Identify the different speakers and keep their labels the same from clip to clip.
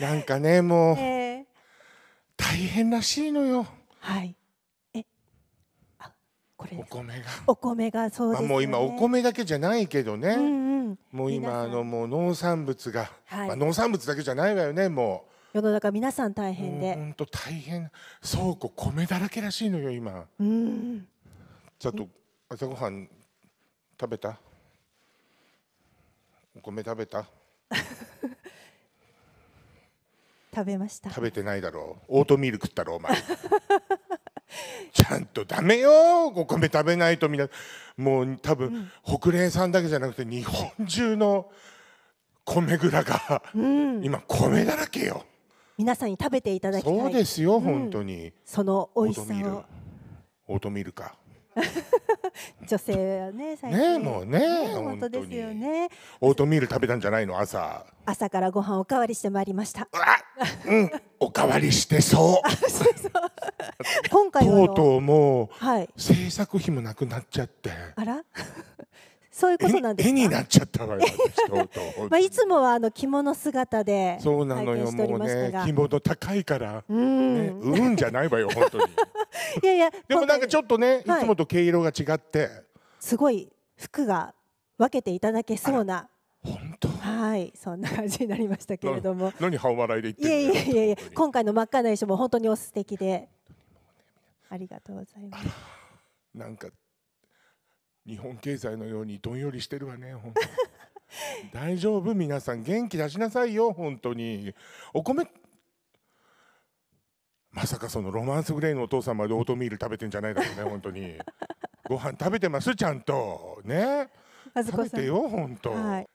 Speaker 1: なんかねもう、えー、大変らしいのよ。はいあこれお米が
Speaker 2: お米がそう、ね、もう今お米
Speaker 1: だけじゃないけどね、うんうん、もう今あのもう農産物が、はい、まあ、農産物だけじゃないわよねも
Speaker 2: う世の中皆さん大変で本当大変倉庫米だらけらしいのよ今うん
Speaker 1: ちょっと朝ごはん食べたお米食べた 食べました食べてないだろうオートミール食ったろお前 ちゃんとダメよお米食べないとみんなもう多分、北米さんだけじゃなくて日本
Speaker 2: 中の
Speaker 1: 米蔵が、うん、今米だらけよ
Speaker 2: 皆さんに食べていただきたいそうですよ、本当
Speaker 1: にその美味しさをオートミールか
Speaker 2: 女性はね最近ねもうね本当ですよね
Speaker 1: オートミール食べたんじゃないの朝
Speaker 2: 朝からご飯おかわりしてまいりましたうわ、うん
Speaker 1: おかわりしてそう
Speaker 2: 今回とうと
Speaker 1: うもう、はい、制作費もなくなっちゃって
Speaker 2: あらそういうことなんですか。になっ
Speaker 1: ちゃったわよ。まあい
Speaker 2: つもはあの着物姿でそうなのよもうね着
Speaker 1: 物高いからうん、うんじゃないわよ本当に。いやいやでもなんかちょっとね、い、つもと毛色が違って、
Speaker 2: すごい服が分けていただけそうな。本当はいそんな感じになりましたけれども
Speaker 1: 何半笑いで言っていやいや
Speaker 2: いやいや今回の真っ赤な衣装も本当にお素敵でありがとうございます
Speaker 1: なんか日本経済のようにどんよりしてるわね本当 大丈夫皆さん元気出しなさいよ本当にお米まさかそのロマンスグレーのお父さんまでオートミール食べてんじゃないだろうね 本当にご飯食べてますちゃんとね
Speaker 2: 食べてよ本当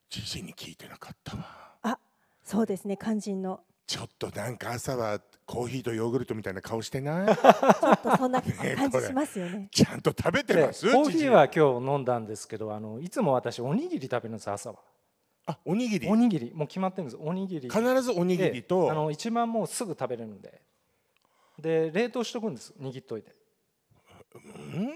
Speaker 2: じじ、はい、に聞いてなかったわあそうですね肝心の
Speaker 3: ちょっとなんか朝はコーヒーとヨーグルトみたいな顔してないちょっとそんな感じします
Speaker 2: よねちゃんと
Speaker 3: 食べてますコーヒーは今日飲んだんですけどあのいつも私おにぎり食べるんです朝はあおにぎりおにぎりもう決まってるんですおにぎり必ずおにぎりとあの一番もうすぐ食べれるんでで冷凍しとくんです握っといてうん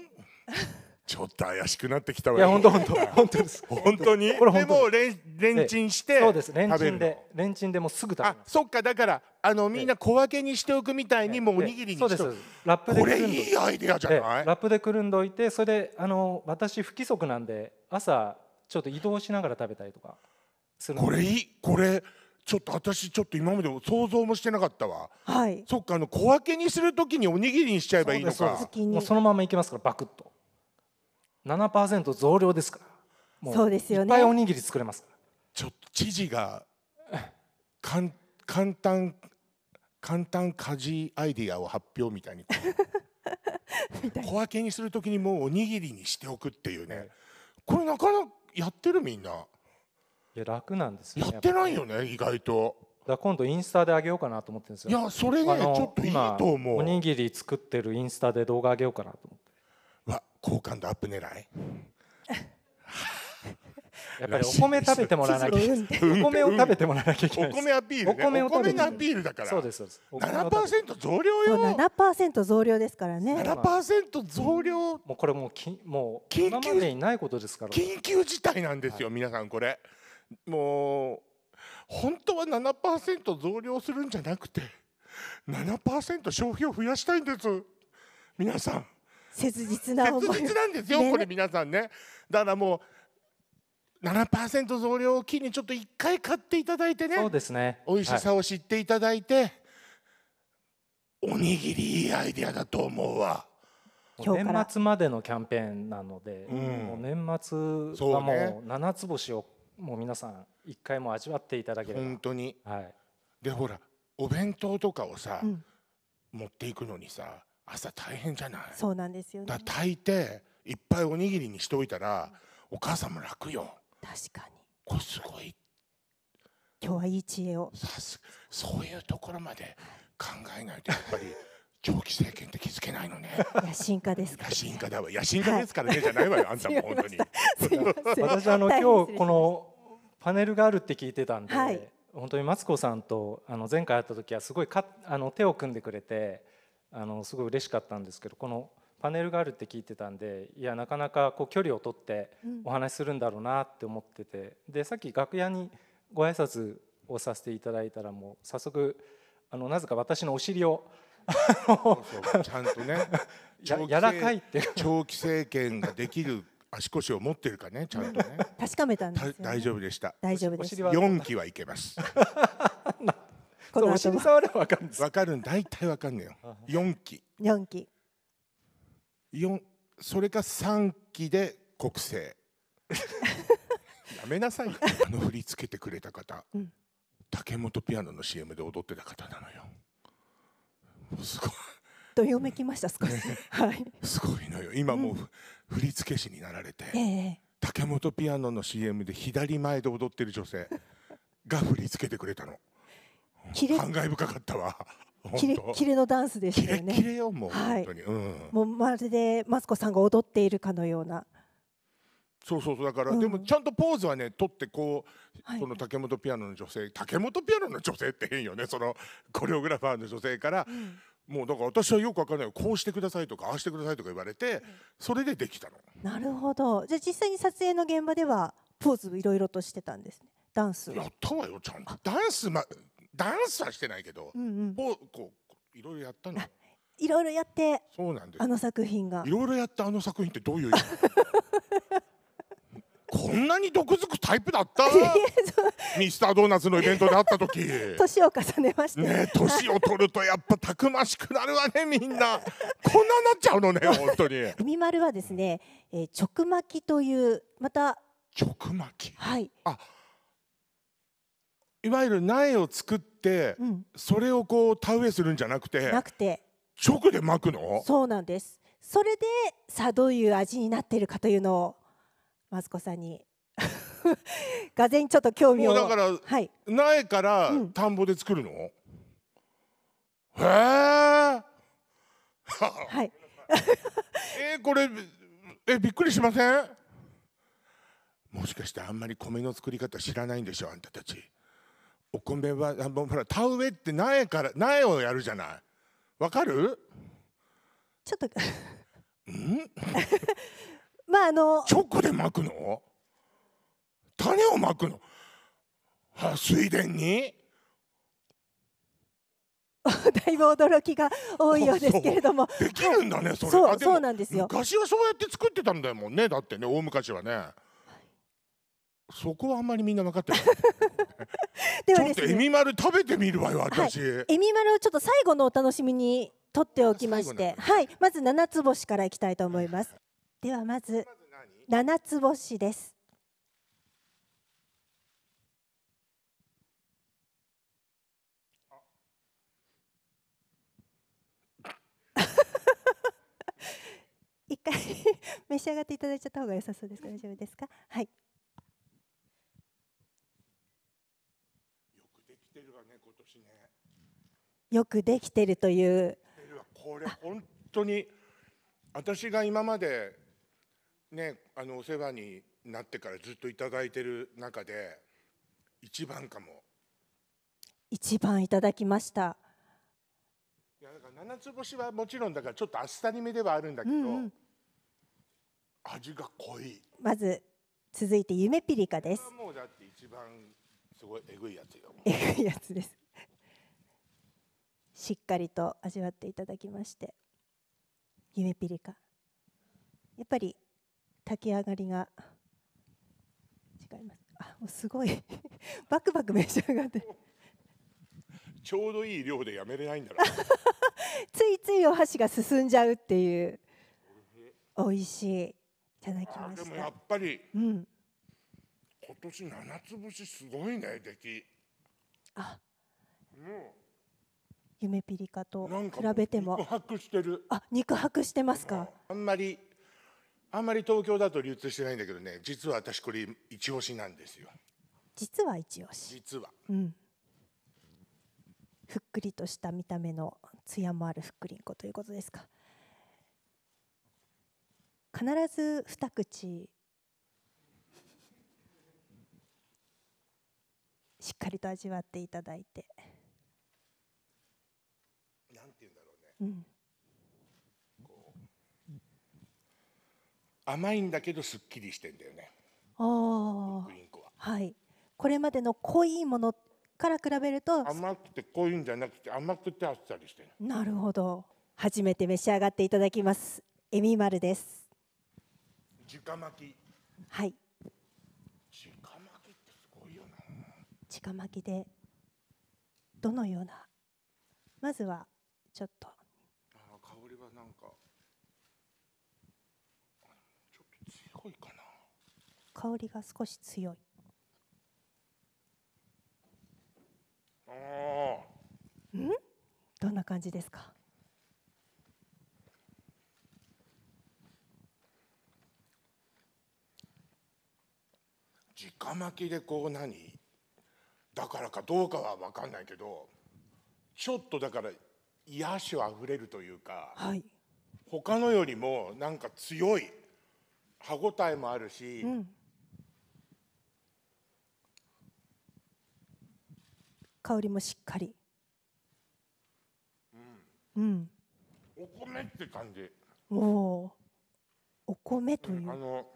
Speaker 3: ちょっ
Speaker 1: と怪しくなってきたわいや本当本当本当で
Speaker 3: す本当にこれ本当でもレ
Speaker 1: ンレンチンして、そうですレンチンで
Speaker 3: レンチンでもすぐ食べあそっかだからあのみんな小分けにしておくみたいにもうおにぎりにしてラップでこれいいアイデアじゃないラップでくるんどいてそれであの私不規則なんで朝ちょっと移動しながら食べたりとかす
Speaker 1: るこれいいこれちょっと私ちょっと今まで想像もしてなかったわ。はい。そっかあの小分けにするときにおにぎりにしちゃえばいいのか。そ
Speaker 2: もうそ
Speaker 3: のままいけますからバクッと。7%増量ですからもうそうですよねいっぱいおにぎり作れますちょっと知事がかん簡
Speaker 1: 単簡単家事アイディアを発表みたいに 小分けにするときにもうおにぎりにしておくっていうねこれなかなかやってるみんない
Speaker 3: や楽なんですよ、ね、やってないよね意外とだ今度インスタであげようかなと思ってるんですよいやそれねちょっといいと思うおにぎり作ってるインスタで動画あげようかなと思って好感度アップ狙い やっぱりお米食べてもらわなきゃいけない。お米を食べてもらわなきゃいけない。お米アピール、お米アピールだから。そうですそうです。
Speaker 2: 7%増量よ。7%増量ですからね。7%増量。も
Speaker 3: うこれもうきもう緊急にないことですから。緊急事態な
Speaker 1: んですよ、皆さんこれ。もう本当は7%増量するんじゃなくて7%消費を増やしたいんです。皆さん。切実な思い切実なんですよ、ね、これ皆さんねだからもう7%増量を機にちょっと一回買っていただいてねそうですね美味しさを知っていただいて、はい、おにぎりいいアイデ
Speaker 3: アだと思うわ年末までのキャンペーンなので、うん、もう年末はもう七つ星をもう皆さん一回も味わっていただければ本当に、はい、でほらお弁当とかをさ、
Speaker 1: う
Speaker 2: ん、
Speaker 3: 持っていくのにさ
Speaker 1: 朝大変じゃないそ
Speaker 2: うなんですよねだか
Speaker 1: 炊いていっぱいおにぎりにしておいたら、お母さんも楽よ確かにこれすごい
Speaker 2: 今日はいい知恵をさす
Speaker 1: そういうところまで考えな
Speaker 2: いとやっぱり 長期政権って気づけないのね野心家ですから野心家だわ野心家ですからね、じゃないわよあんたも本当に私あの今日こ
Speaker 3: のパネルがあるって聞いてたんで、はい、本当にマツコさんとあの前回会った時はすごいかあの手を組んでくれてあのすごい嬉しかったんですけどこのパネルがあるって聞いてたんでいやなかなかこう距離を取ってお話しするんだろうなって思ってて、でさっき楽屋にご挨拶をさせていただいたらもう早速あのなぜか私のお尻をちゃんとね や
Speaker 1: 柔らかいって長期政権ができる足腰を持ってるかねちゃんとね
Speaker 2: 確かめたんです、
Speaker 1: ね、大丈夫でした大丈夫です4期はいけます この後もわかるんですわかるん大体わかんねよ4期4期4それが3期で国政やめなさいあの振り付けてくれた方、うん、竹本ピアノの CM で踊ってた方なのよもうすごい
Speaker 2: どよめきました少し、ね、はい、
Speaker 1: すごいのよ今もう、うん、振付師になられて、ええ、竹本ピアノの CM で左前で踊ってる女性が振り付けてくれたのキレ感慨深かったわ。
Speaker 2: キレキレのダンスでしたよね。キレよもう、はい、うん、もうまるでマツコさんが踊っているかのような。
Speaker 1: そうそうそうだから、うん、でもちゃんとポーズはね取ってこう、はい、その竹本ピアノの女性竹本ピアノの女性って変よねそのコレオグラファーの女性から、うん、もうだから私はよくわからないこうしてくださいとかああしてくださいとか言われて、それでできたの。
Speaker 2: なるほどじゃあ実際に撮影の現場ではポーズいろいろとしてたんですねダンスやったわよちゃ
Speaker 1: んとダンス、ま、ダンスはしてないけど、うんうん、こうこういろいろやったの。
Speaker 2: いろいろやってそうなんですあの作品がいろいろやってあの作品ってどういう こんなに
Speaker 1: 毒づくタイプだった ミスタードーナツのイベントで会った時年を重ね
Speaker 2: ました。ね年を取るとやっぱたくましくなるわねみんなこんななっちゃうのね本当に海丸はですね、えー、直巻きというまた直巻きはいあ
Speaker 1: いわゆる苗を作って、うん、それをこう田植えするんじゃなくてなくて直で巻くの
Speaker 2: そうなんですそれでさあどういう味になってるかというのをマツコさんに がぜにちょっと興味をだから、
Speaker 1: はい、苗から田んぼで作るの、うん、へ えはい えー、これえびっくりしませんもしかしてあんまり米の作り方知らないんでしょあんたたちお米はもうほら田植えって苗から苗をやるじゃないわかる
Speaker 2: ちょっとん まああの直で
Speaker 1: まくの種をまくのは水田に
Speaker 2: だいぶ驚きが多いようですけれどもできるんだね、それそうそうなんですよ昔は
Speaker 1: そうやって作ってたんだもんねだってね大昔はね
Speaker 2: そこはあんまりみんな分かってない。
Speaker 1: ではですね、ちょっとエミマル食べてみるわよ私、はい、エ
Speaker 2: ミマルをちょっと最後のお楽しみにとっておきまして、はい、まず七つ星からいきたいと思います。ではまず七つ星です。一回 召し上がっていただいちゃった方が良さそうですか大丈夫ですかはい。よくできてるという
Speaker 1: これ本当に私が今までねあのお世話になってからずっと頂いてる中で一番かも
Speaker 2: 一番いただきました
Speaker 1: いやだから七つ星はもちろんだからちょっとあっさりめではあるんだけど、うんうん、味が濃い
Speaker 2: まず続いてゆめピリカですも
Speaker 1: うだって一番すごいえぐいやつよえぐいやつ
Speaker 2: ですしっかりと味わっていただきまして夢ピリカやっぱり炊き上がりが違いますあもうすごい バクバク召し上がってち
Speaker 1: ょうどいい量でやめれないんだろう
Speaker 2: ついついお箸が進んじゃうっていう美味しいいただきましたでもやっぱり、うん、
Speaker 1: 今年七つ星すごいね出来あもう
Speaker 2: めぴりかと比べても肉薄してるあ肉薄してますか、
Speaker 1: あんまりあんまり東京だと流通してないんだけどね実は私これ一押しなんですよ
Speaker 2: 実は一押し実は、うん、ふっくりとした見た目の艶もあるふっくりんこということですか必ず二口しっかりと味わっていただいてうん、
Speaker 1: 甘いんだけどすっきりしてんだよね
Speaker 2: ああはいこれまでの濃いものから比べると甘
Speaker 1: くて濃いんじゃなくて甘くてあっさりしてる
Speaker 2: なるほど初めて召し上がっていただきますえみまるです
Speaker 1: 直巻きはい直巻きってすごいよ
Speaker 2: な直巻きでどのようなまずはちょっといかな香りが少し強い
Speaker 1: ああ
Speaker 2: うんどんな感じですか
Speaker 1: 直巻きでこう何だからかどうかは分かんないけどちょっとだから癒しをあふれるというか、はい、他のよりもなんか強い歯ごたえもあるし、う
Speaker 2: ん、香りもしっかり、うん、うん、
Speaker 1: お米って感じ
Speaker 2: おお米という、うん、あ
Speaker 1: の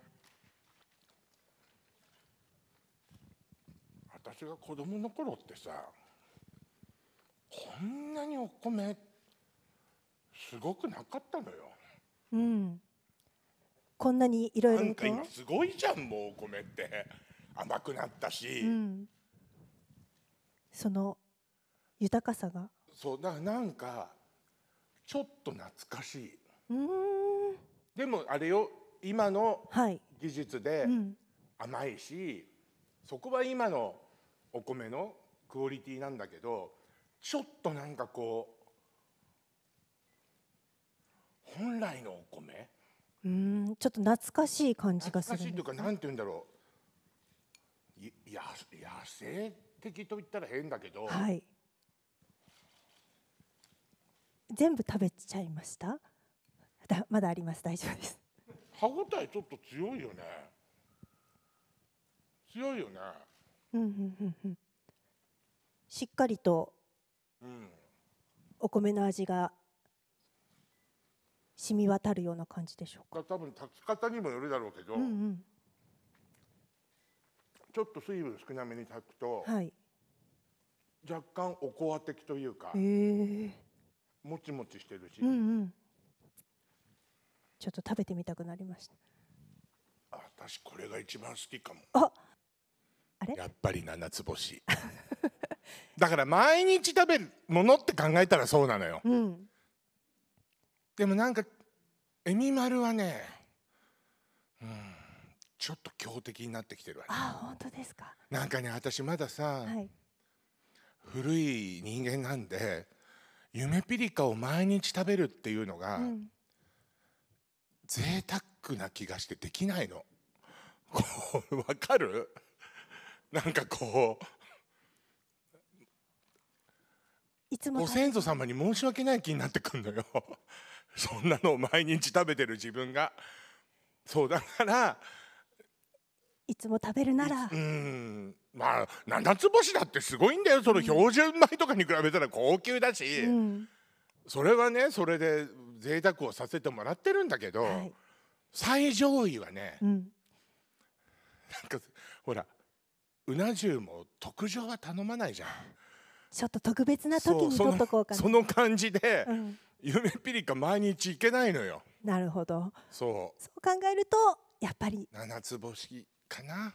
Speaker 1: 私が子供の頃ってさこ
Speaker 2: んなにお米
Speaker 1: すごくなかったのよ、
Speaker 2: うん、こんなにいろいろと
Speaker 1: すごいじゃんもうお米って甘くなったし、うん、
Speaker 2: その豊かさが
Speaker 1: そうだなんかちょっと懐かしいでもあれよ今の技術で甘いし、はいうん、そこは今のお米のクオリティなんだけどちょっとなんかこう本来のお米
Speaker 2: うん、ちょっと懐かしい感じがする懐
Speaker 1: かしいというか、なんて言うんだろう。や、野生的と言ったら変だけど。は
Speaker 2: い。全部食べちゃいました。だ、まだあります。大丈夫です。
Speaker 1: 歯ごたえちょっと強いよね。強いよね。
Speaker 2: うんうんうんうん。しっかりと。うん。お米の味が染み渡るような感じでしょ
Speaker 1: うか多分炊き方にもよるだろうけど、うんうん、ちょっと水分少なめに炊くと、はい、若干おこわ的というか、え
Speaker 2: ー、
Speaker 1: もちもちしてるし、うんう
Speaker 2: ん、ちょっと食べてみたくなりました
Speaker 1: 私これが一番好きかもああれやっぱり七つ星
Speaker 2: だから毎日食べる
Speaker 1: ものって考えたらそうなのよ、うんでもなんかエミマルはね、うん、ちょっと強敵になってきてるわねあ
Speaker 2: 本当ですか
Speaker 1: なんかね私まださ、はい、古い人間なんで夢ピリカを毎日食べるっていうのが、うん、贅沢な気がしてできないの。わかるなんかこういつもご先祖様に申し訳ない気になってくるのよ そんなのを毎日食べてる自分がそうだからいつも食べるならうんまあ七つ星だってすごいんだよその標準米とかに比べたら高級だし、うん、それはねそれで贅沢をさせてもらってるんだけど、はい、最上位はね、うん、なんかほらうな重も特上は頼まないじゃん。ちょっと特別な時に撮っとこうかなその感じで、うん、夢ピリカ毎日行けないのよ
Speaker 2: なるほど
Speaker 1: そうそ
Speaker 2: う考えるとやっぱり
Speaker 1: 七つ星
Speaker 2: かな